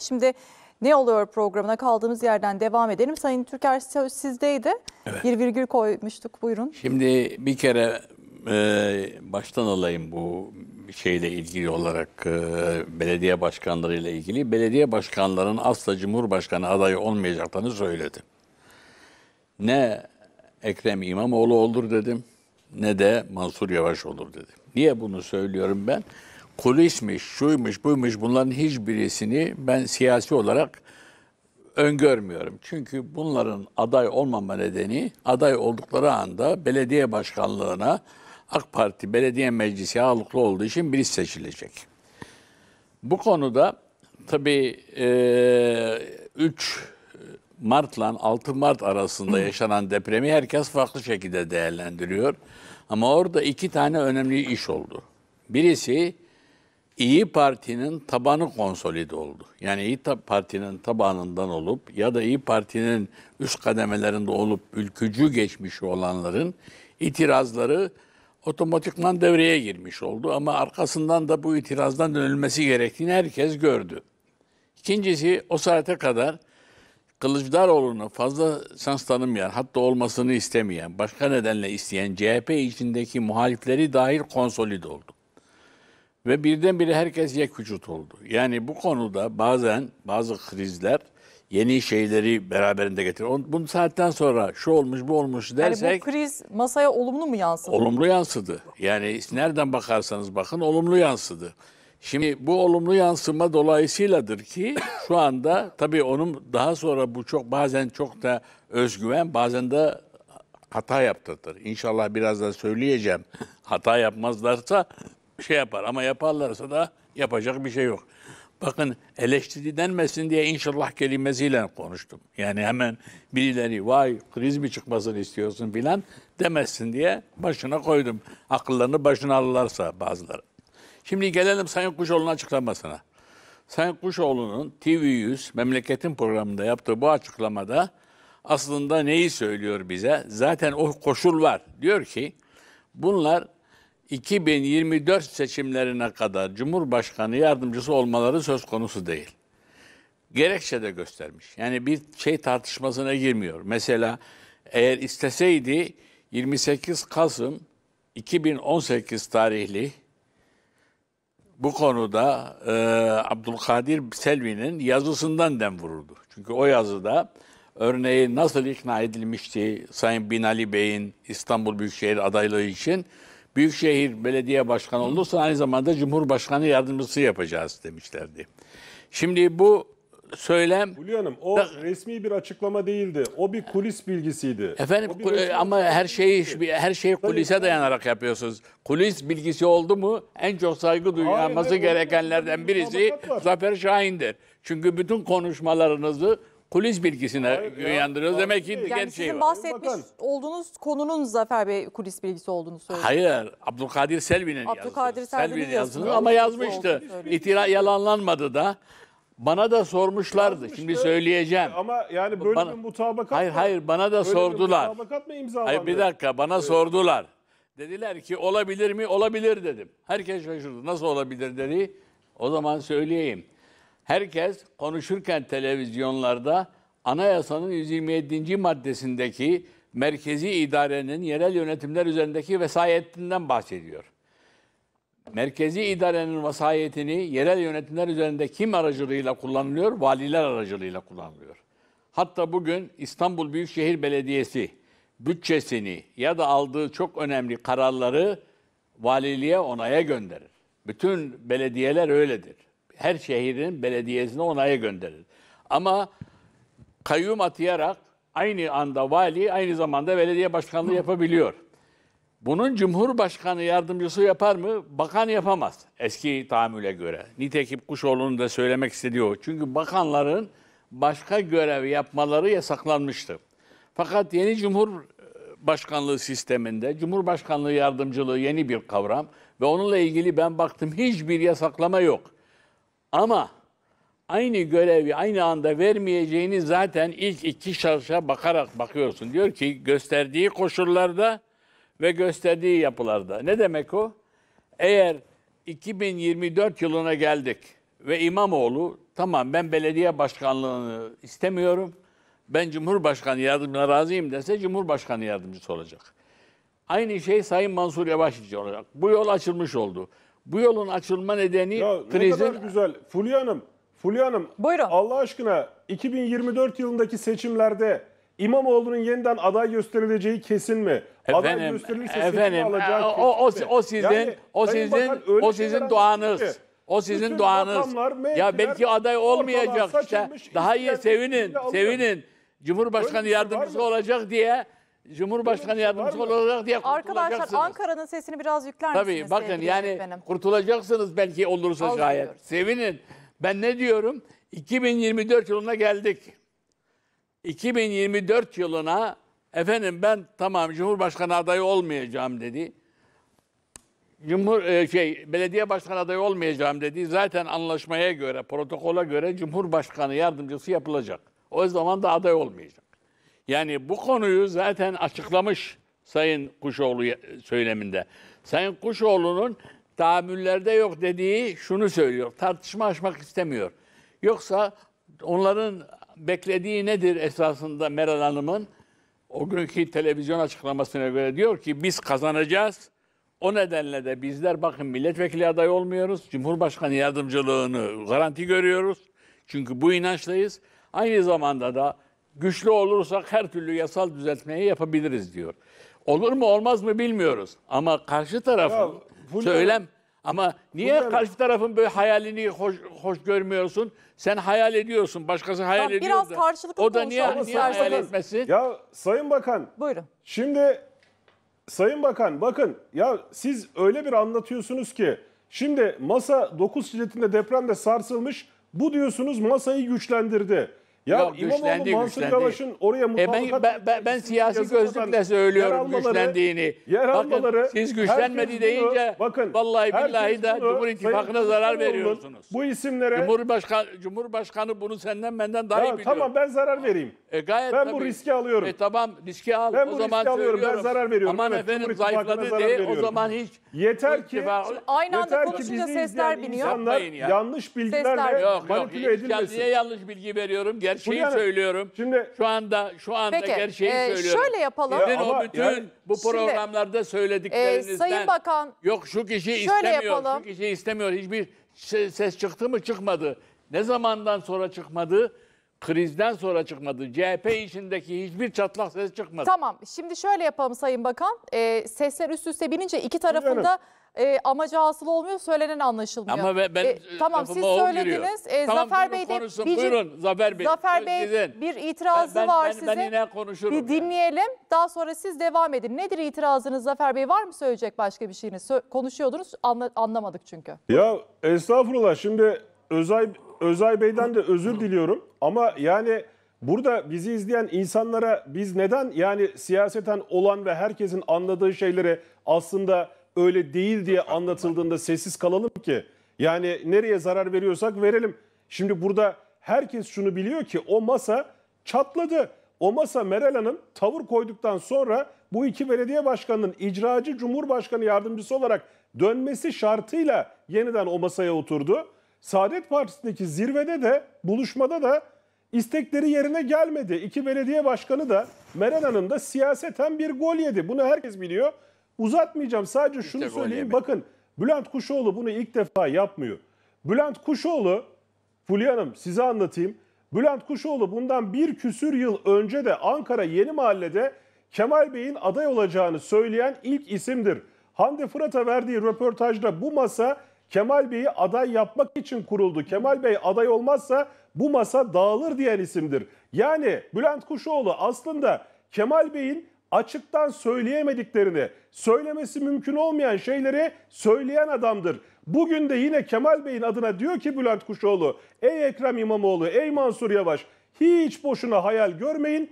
Şimdi ne oluyor programına kaldığımız yerden devam edelim. Sayın Türker sizdeydi. Evet. Bir virgül koymuştuk buyurun. Şimdi bir kere e, baştan alayım bu şeyle ilgili olarak e, belediye başkanlarıyla ilgili. Belediye başkanlarının asla Cumhurbaşkanı adayı olmayacaklarını söyledi. Ne Ekrem İmamoğlu olur dedim ne de Mansur Yavaş olur dedim. Niye bunu söylüyorum ben? kulismiş, şuymuş, buymuş bunların hiçbirisini ben siyasi olarak öngörmüyorum. Çünkü bunların aday olmama nedeni aday oldukları anda belediye başkanlığına AK Parti belediye meclisi ağırlıklı olduğu için birisi seçilecek. Bu konuda tabii e, 3 Mart'la 6 Mart arasında yaşanan depremi herkes farklı şekilde değerlendiriyor. Ama orada iki tane önemli iş oldu. Birisi İyi Parti'nin tabanı konsolide oldu. Yani İyi Parti'nin tabanından olup ya da İyi Parti'nin üst kademelerinde olup ülkücü geçmişi olanların itirazları otomatikman devreye girmiş oldu ama arkasından da bu itirazdan dönülmesi gerektiğini herkes gördü. İkincisi o saate kadar Kılıçdaroğlu'nu fazla şans tanımayan, hatta olmasını istemeyen, başka nedenle isteyen CHP içindeki muhalifleri dahil konsolide oldu. Ve birdenbire herkes yek vücut oldu. Yani bu konuda bazen bazı krizler yeni şeyleri beraberinde getirir. Bunu saatten sonra şu olmuş bu olmuş dersek... Yani bu kriz masaya olumlu mu yansıdı? Olumlu yansıdı. Yani nereden bakarsanız bakın olumlu yansıdı. Şimdi bu olumlu yansıma dolayısıyladır ki şu anda tabii onun daha sonra bu çok bazen çok da özgüven bazen de hata yaptırtır. İnşallah birazdan söyleyeceğim. Hata yapmazlarsa şey yapar ama yaparlarsa da yapacak bir şey yok. Bakın eleştiri denmesin diye inşallah kelimesiyle konuştum. Yani hemen birileri vay kriz mi çıkmasını istiyorsun filan demesin diye başına koydum. Akıllarını başına alırlarsa bazıları. Şimdi gelelim Sayın Kuşoğlu'nun açıklamasına. Sayın Kuşoğlu'nun TV100 memleketin programında yaptığı bu açıklamada aslında neyi söylüyor bize? Zaten o koşul var. Diyor ki bunlar 2024 seçimlerine kadar Cumhurbaşkanı yardımcısı olmaları söz konusu değil. Gerekçe de göstermiş. Yani bir şey tartışmasına girmiyor. Mesela eğer isteseydi 28 Kasım 2018 tarihli bu konuda e, Abdülkadir Selvi'nin yazısından dem vururdu. Çünkü o yazıda örneği nasıl ikna edilmişti Sayın Binali Bey'in İstanbul Büyükşehir adaylığı için Büyükşehir Belediye Başkanı olursa aynı zamanda Cumhurbaşkanı yardımcısı yapacağız demişlerdi. Şimdi bu söylem... Hülya Hanım o da, resmi bir açıklama değildi. O bir kulis bilgisiydi. Efendim kul, resmi... E, ama her şeyi her şey kulise Tabii. dayanarak yapıyorsunuz. Kulis bilgisi oldu mu en çok saygı duyulması gerekenlerden birisi Zafer Şahin'dir. Çünkü bütün konuşmalarınızı kulis bilgisine Hayır, Demek ki yani gerçeği sizin şey var. bahsetmiş Bakın. olduğunuz konunun Zafer Bey kulis bilgisi olduğunu söylüyor. Hayır, Abdülkadir Selvi'nin yazdığı. Abdülkadir Selvi'nin yazdığı ama yazmıştı. İtira yalanlanmadı da. Bana da sormuşlardı. Yazmıştı. Şimdi söyleyeceğim. Ama yani böyle bana, bir mutabakat Hayır mı? hayır bana da böyle sordular. Bir mutabakat mı imzalandı? Hayır bir dakika bana evet. sordular. Dediler ki olabilir mi? Olabilir dedim. Herkes şaşırdı. Nasıl olabilir dedi. O zaman söyleyeyim herkes konuşurken televizyonlarda anayasanın 127. maddesindeki merkezi idarenin yerel yönetimler üzerindeki vesayetinden bahsediyor. Merkezi idarenin vasayetini yerel yönetimler üzerinde kim aracılığıyla kullanılıyor? Valiler aracılığıyla kullanılıyor. Hatta bugün İstanbul Büyükşehir Belediyesi bütçesini ya da aldığı çok önemli kararları valiliğe onaya gönderir. Bütün belediyeler öyledir her şehrin belediyesine onaya gönderir. Ama kayyum atayarak aynı anda vali aynı zamanda belediye başkanlığı yapabiliyor. Bunun Cumhurbaşkanı yardımcısı yapar mı? Bakan yapamaz eski tahammüle göre. Nitekim Kuşoğlu'nun da söylemek istediği Çünkü bakanların başka görev yapmaları yasaklanmıştı. Fakat yeni Cumhurbaşkanlığı sisteminde Cumhurbaşkanlığı yardımcılığı yeni bir kavram ve onunla ilgili ben baktım hiçbir yasaklama yok. Ama aynı görevi aynı anda vermeyeceğini zaten ilk iki şarja bakarak bakıyorsun. Diyor ki gösterdiği koşullarda ve gösterdiği yapılarda. Ne demek o? Eğer 2024 yılına geldik ve İmamoğlu tamam ben belediye başkanlığını istemiyorum. Ben Cumhurbaşkanı yardımcısına razıyım dese Cumhurbaşkanı yardımcısı olacak. Aynı şey Sayın Mansur Yavaş için olacak. Bu yol açılmış oldu. Bu yolun açılma nedeni ya krizin... Ne kadar güzel. Fulya Hanım, Fulya Hanım Buyurun. Allah aşkına 2024 yılındaki seçimlerde İmamoğlu'nun yeniden aday gösterileceği kesin mi? Efendim, aday gösterilirse efendim, alacağı kesin o, o, mi? o sizin, yani, o sizin, Bakan, o sizin duanız. Ki, o sizin Bütün duanız. Mevkiler, ya belki aday olmayacak işte. Daha iyi sevinin, sevinin. Cumhurbaşkanı öyle şey yardımcısı olacak diye Cumhurbaşkanı şey yardımcısı olarak diye Arkadaşlar Ankara'nın sesini biraz yükler misiniz? Tabii bakın yani yönetmenim? kurtulacaksınız belki olursa gayet. Sevinin. Ben ne diyorum? 2024 yılına geldik. 2024 yılına efendim ben tamam Cumhurbaşkanı adayı olmayacağım dedi. Cumhur e, şey belediye başkanı adayı olmayacağım dedi. Zaten anlaşmaya göre, protokola göre Cumhurbaşkanı yardımcısı yapılacak. O zaman da aday olmayacak. Yani bu konuyu zaten açıklamış Sayın Kuşoğlu söyleminde. Sayın Kuşoğlu'nun tahammüllerde yok dediği şunu söylüyor. Tartışma açmak istemiyor. Yoksa onların beklediği nedir esasında Meral Hanım'ın? O günkü televizyon açıklamasına göre diyor ki biz kazanacağız. O nedenle de bizler bakın milletvekili adayı olmuyoruz. Cumhurbaşkanı yardımcılığını garanti görüyoruz. Çünkü bu inançlıyız. Aynı zamanda da güçlü olursak her türlü yasal düzeltmeyi yapabiliriz diyor. Olur mu olmaz mı bilmiyoruz. Ama karşı tarafın ya, söylem ama niye Bunlar... karşı tarafın böyle hayalini hoş, hoş görmüyorsun? Sen hayal ediyorsun, başkası hayal tamam, ediyor biraz Karşılıklı o da niye, niye hayal etmesin? Ya Sayın Bakan. Buyurun. Şimdi Sayın Bakan bakın ya siz öyle bir anlatıyorsunuz ki şimdi masa 9 şiddetinde depremde sarsılmış bu diyorsunuz masayı güçlendirdi. Ya, ya İmamoğlu güçlendi, Mansur güçlendi. Yavaş'ın oraya mutabakat... E ben, ben, ben, ben siyasi gözlükle söylüyorum almaları, güçlendiğini. Yer almaları, bakın siz güçlenmedi deyince bunu, bakın, vallahi billahi de bunu, Cumhur İttifakı'na zarar veriyorsunuz. Bu isimlere... Cumhurbaşkanı, Cumhurbaşkanı bunu senden benden daha ya, iyi biliyor. Tamam ben zarar vereyim. E, gayet ben tabii. bu riski alıyorum. E, tamam riski al. Ben o zaman riski alıyorum ben zarar veriyorum. Aman evet, efendim zayıfladı diye o zaman hiç... Yeter ki... Aynı anda konuşunca sesler biniyor. Yanlış bilgilerle manipüle edilmesin. Yok yok yanlış bilgi veriyorum gerçeği Fulya söylüyorum. şimdi- şu anda şu anda Peki, gerçeği e, söylüyorum. şöyle yapalım. Sizin ama o bütün yani- bu Şimdi, programlarda e, söylediklerinizden e, Sayın Bakan, yok şu kişi istemiyor. yapalım. Şu kişi istemiyor. Hiçbir ses çıktı mı çıkmadı. Ne zamandan sonra çıkmadı? krizden sonra çıkmadı. CHP içindeki hiçbir çatlak ses çıkmadı. Tamam şimdi şöyle yapalım Sayın Bakan. E, sesler üst üste binince iki tarafında e, amacı hasıl olmuyor söylenen anlaşılmıyor. Ama ben, ben e, tamam siz söylediniz. E, tamam, Zafer Bey de konuşsun, bir, buyurun Zafer Bey. Zafer Bey bir itirazı ben, var ben, size. Ben yine konuşurum. Bir dinleyelim. Yani. Daha sonra siz devam edin. Nedir itirazınız Zafer Bey? Var mı söyleyecek başka bir şeyiniz? Konuşuyordunuz anla, anlamadık çünkü. Ya estağfurullah şimdi Özay Özay Bey'den de özür diliyorum ama yani burada bizi izleyen insanlara biz neden yani siyaseten olan ve herkesin anladığı şeylere aslında öyle değil diye anlatıldığında sessiz kalalım ki? Yani nereye zarar veriyorsak verelim. Şimdi burada herkes şunu biliyor ki o masa çatladı. O masa Meral Hanım tavır koyduktan sonra bu iki belediye başkanının icracı cumhurbaşkanı yardımcısı olarak dönmesi şartıyla yeniden o masaya oturdu. Saadet Partisi'ndeki zirvede de buluşmada da istekleri yerine gelmedi. İki belediye başkanı da Meral Hanım da siyaseten bir gol yedi. Bunu herkes biliyor. Uzatmayacağım sadece şunu işte söyleyeyim. Bakın Bülent Kuşoğlu bunu ilk defa yapmıyor. Bülent Kuşoğlu, Fulya Hanım size anlatayım. Bülent Kuşoğlu bundan bir küsür yıl önce de Ankara Yeni Mahalle'de Kemal Bey'in aday olacağını söyleyen ilk isimdir. Hande Fırat'a verdiği röportajda bu masa Kemal Bey'i aday yapmak için kuruldu. Kemal Bey aday olmazsa bu masa dağılır diyen isimdir. Yani Bülent Kuşoğlu aslında Kemal Bey'in açıktan söyleyemediklerini, söylemesi mümkün olmayan şeyleri söyleyen adamdır. Bugün de yine Kemal Bey'in adına diyor ki Bülent Kuşoğlu, ey Ekrem İmamoğlu, ey Mansur Yavaş, hiç boşuna hayal görmeyin.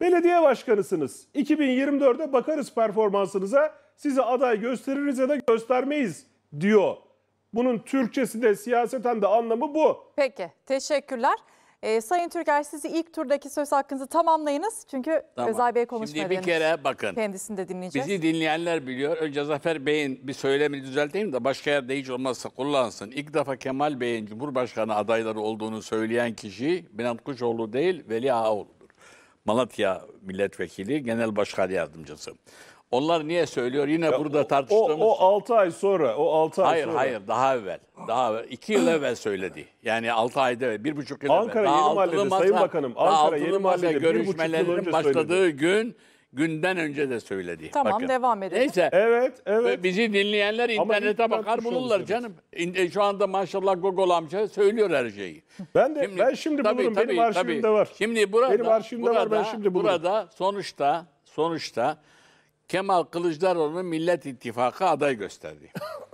Belediye başkanısınız. 2024'de bakarız performansınıza. Size aday gösteririz ya da göstermeyiz diyor. Bunun Türkçesi de siyaseten de anlamı bu. Peki teşekkürler. Ee, Sayın Türker sizi ilk turdaki söz hakkınızı tamamlayınız. Çünkü tamam. Özay Bey konuşmadı. Şimdi bir kere bakın. Kendisini de dinleyeceğiz. Bizi dinleyenler biliyor. Önce Zafer Bey'in bir söylemini düzelteyim de başka yerde hiç olmazsa kullansın. İlk defa Kemal Bey'in Cumhurbaşkanı adayları olduğunu söyleyen kişi Binat Kuşoğlu değil Veli Ağaoğlu'dur. Malatya Milletvekili Genel Başkan Yardımcısı. Onlar niye söylüyor? Yine ya burada o, tartıştığımız... O, o 6 ay sonra, o 6 ay hayır, sonra. Hayır, hayır, daha evvel. Daha evvel. 2 yıl evvel söyledi. Yani 6 ayda evvel, 1,5 yıl Ankara evvel. Ankara Yeni Mahalle'de masa, Sayın Bakanım, Ankara Yeni Mahalle'de 1,5 yıl önce başladığı söyledi. gün günden önce de söyledi. Tamam Bakın. devam edelim. Neyse. Evet, evet. Bizi dinleyenler internete Ama bakar bulurlar canım. E, şu anda maşallah Google amca söylüyor her şeyi. Ben de şimdi, ben şimdi tabii, bulurum. Tabii, benim arşivimde tabii. var. Şimdi burada benim arşivimde burada, var ben şimdi bulurum. Burada sonuçta sonuçta Kemal Kılıçdaroğlu Millet İttifakı aday gösterdi.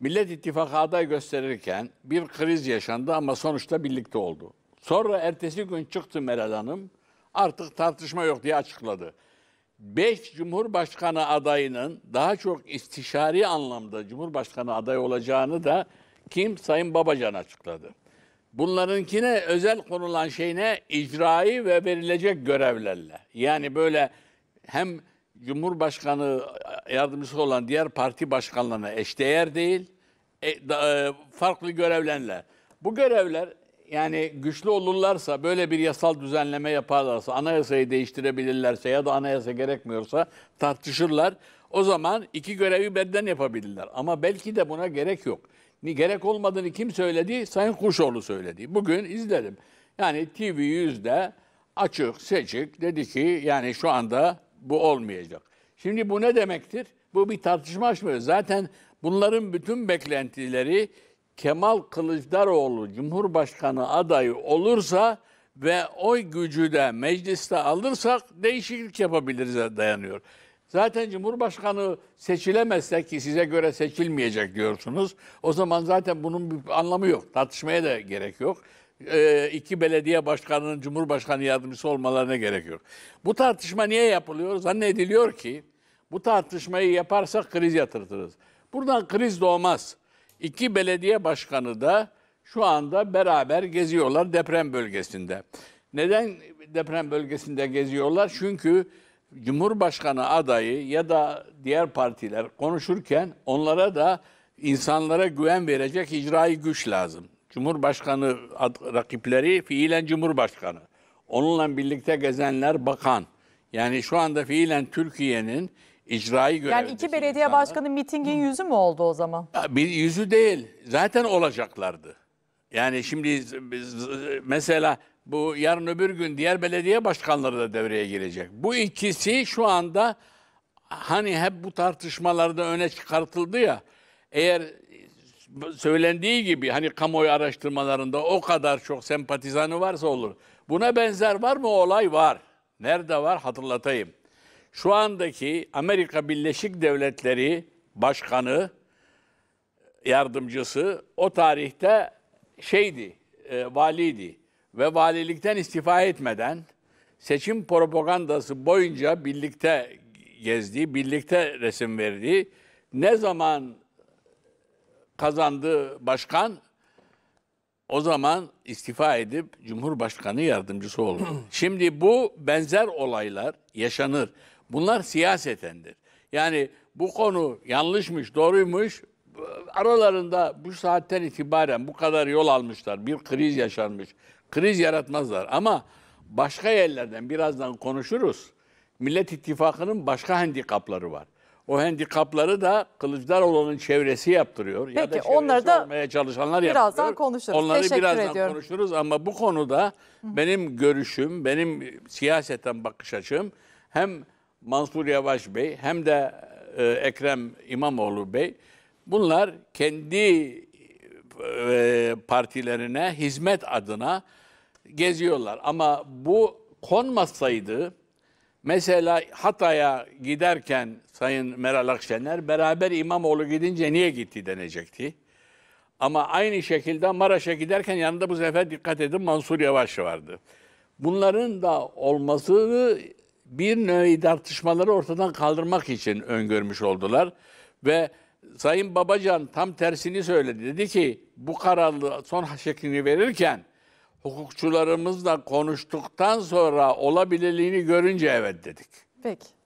Millet İttifakı aday gösterirken bir kriz yaşandı ama sonuçta birlikte oldu. Sonra ertesi gün çıktı Meral Hanım artık tartışma yok diye açıkladı. Beş Cumhurbaşkanı adayının daha çok istişari anlamda Cumhurbaşkanı adayı olacağını da kim? Sayın Babacan açıkladı. Bunlarınkine özel konulan şey ne? İcrai ve verilecek görevlerle. Yani böyle hem Cumhurbaşkanı yardımcısı olan diğer parti başkanlarına eşdeğer değil, e, da, e, farklı görevlerle. Bu görevler yani güçlü olurlarsa, böyle bir yasal düzenleme yaparlarsa, anayasayı değiştirebilirlerse ya da anayasa gerekmiyorsa tartışırlar. O zaman iki görevi benden yapabilirler. Ama belki de buna gerek yok. Gerek olmadığını kim söyledi? Sayın Kuşoğlu söyledi. Bugün izledim. Yani TV yüzde açık, seçik dedi ki yani şu anda bu olmayacak. Şimdi bu ne demektir? Bu bir tartışma açmıyor. Zaten bunların bütün beklentileri Kemal Kılıçdaroğlu Cumhurbaşkanı adayı olursa ve oy gücü de mecliste alırsak değişiklik yapabiliriz dayanıyor. Zaten Cumhurbaşkanı seçilemezse ki size göre seçilmeyecek diyorsunuz. O zaman zaten bunun bir anlamı yok. Tartışmaya da gerek yok e, iki belediye başkanının Cumhurbaşkanı yardımcısı olmalarına gerek yok. Bu tartışma niye yapılıyor? Zannediliyor ki bu tartışmayı yaparsak kriz yatırtırız. Buradan kriz doğmaz. İki belediye başkanı da şu anda beraber geziyorlar deprem bölgesinde. Neden deprem bölgesinde geziyorlar? Çünkü Cumhurbaşkanı adayı ya da diğer partiler konuşurken onlara da insanlara güven verecek icraî güç lazım. Cumhurbaşkanı rakipleri fiilen Cumhurbaşkanı. Onunla birlikte gezenler bakan. Yani şu anda fiilen Türkiye'nin icrayı görevlisi. Yani iki belediye insanlar. başkanı mitingin yüzü mü oldu o zaman? Ya bir yüzü değil. Zaten olacaklardı. Yani şimdi mesela bu yarın öbür gün diğer belediye başkanları da devreye girecek. Bu ikisi şu anda hani hep bu tartışmalarda öne çıkartıldı ya. Eğer söylendiği gibi hani kamuoyu araştırmalarında o kadar çok sempatizanı varsa olur. Buna benzer var mı olay? Var. Nerede var hatırlatayım. Şu andaki Amerika Birleşik Devletleri Başkanı yardımcısı o tarihte şeydi, e, valiydi ve valilikten istifa etmeden seçim propagandası boyunca birlikte gezdi, birlikte resim verdi. ne zaman kazandı başkan o zaman istifa edip Cumhurbaşkanı yardımcısı oldu. Şimdi bu benzer olaylar yaşanır. Bunlar siyasetendir. Yani bu konu yanlışmış, doğruymuş. Aralarında bu saatten itibaren bu kadar yol almışlar. Bir kriz yaşanmış. Kriz yaratmazlar ama başka yerlerden birazdan konuşuruz. Millet İttifakı'nın başka handikapları var. O handikapları da Kılıçdaroğlu'nun çevresi yaptırıyor. Peki, ya da onları da olmaya çalışanlar birazdan yaptırıyor. konuşuruz. Onları Teşekkür birazdan ediyorum. konuşuruz ama bu konuda benim görüşüm, benim siyaseten bakış açım hem Mansur Yavaş Bey hem de e, Ekrem İmamoğlu Bey bunlar kendi e, partilerine hizmet adına geziyorlar. Ama bu konmasaydı Mesela Hatay'a giderken Sayın Meral Akşener beraber İmamoğlu gidince niye gitti denecekti. Ama aynı şekilde Maraş'a giderken yanında bu sefer dikkat edin Mansur Yavaş vardı. Bunların da olmasını bir nevi tartışmaları ortadan kaldırmak için öngörmüş oldular. Ve Sayın Babacan tam tersini söyledi. Dedi ki bu kararlı son şeklini verirken hukukçularımızla konuştuktan sonra olabilirliğini görünce evet dedik. Peki.